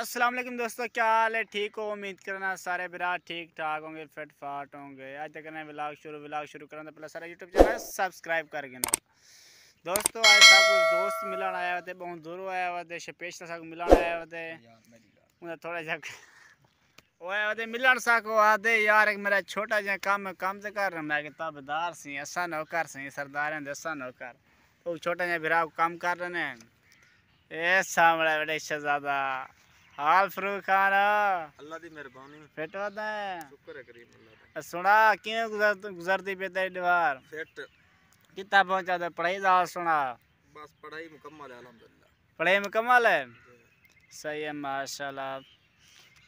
असलम दोस्तों क्या हाल है ठीक हो उम्मीद करना सारे बिराट ठीक ठाक होंगे फिट फाट होंगे आज तक ने ब्लाग शुरू ब्लाग शुरू करना तो पहले सारा यूट्यूब चैनल सब्सक्राइब कर गए दोस्तों आज सब दोस्त मिलन आया हुआ थे बहुत दूर आया हुआ थे शपेश सब मिलन आया हुआ थे उन्हें थोड़ा जा वो आया हुआ थे आते यार एक मेरा छोटा जहा काम काम से तो कर मैं सी ऐसा नौकर सी सरदार हैं ऐसा नौकर वो छोटा काम कर रहे हैं ए बड़े शहजादा हाल फरूक खान अल्लाह दी मेहरबानी फिट वादा है शुक्र है करीम अल्लाह दा सुना क्यों गुजर गुजरती पे तेरी दीवार फिट कितना पहुंचा था पढ़ाई दा सुना बस पढ़ाई मुकम्मल है अल्हम्दुलिल्लाह पढ़ाई मुकम्मल है सही है माशाल्लाह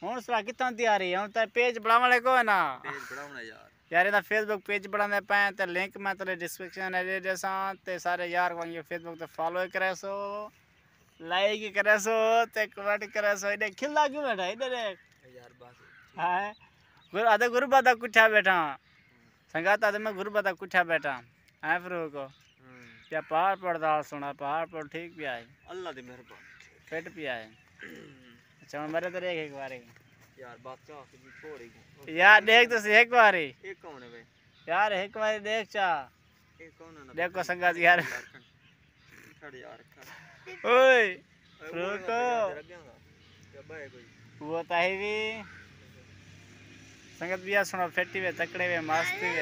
ਹੁਣ ਸਰਾ ਕਿੱਥੋਂ ਤਿਆਰੀ ਹੁਣ ਤਾਂ ਪੇਜ ਬਣਾਉਣ ਲੱਗੋ ਹੈ ਨਾ ਪੇਜ ਬਣਾਉਣਾ ਯਾਰ ਯਾਰ ਇਹਦਾ ਫੇਸਬੁੱਕ ਪੇਜ ਬਣਾਉਂਦੇ ਪਏ ਤੇ ਲਿੰਕ ਮੈਂ ਤੇਰੇ ਡਿਸਕ੍ਰਿਪਸ਼ਨ ਹੈ ਦੇ ਦਸਾਂ ਤੇ ਸਾਰੇ ਯਾਰ ਵਾਂਗੇ ਫੇਸਬੁੱਕ ਤੇ ਫਾਲੋ ਕਰੇ ਸੋ लाइक करे सो ते कमेंट करे सो इने કરશો એને ખિલ્લા इने रे यार बात हाँ गुरु आदे गुरु बाधा कुठा बैठा संगात आदे मैं गुरु बाधा कुठा बैठा है हाँ फिर को हम्म। क्या पहाड़ पड़दाल सुना पहाड़ पर ठीक भी आए अल्लाह दी मेहरबानी फिट भी आए हम्म। अच्छा मैं मेरे तो एक एक बारी यार बात तो का भी थोड़ी यार देख तो सी एक बारी एक कौन है भाई यार एक बारी देख चा एक कौन है देखो संगात यार यार ओए रोको वो ताही भी संगत बिया सुनो फेटी वे तकड़े वे मस्ती वे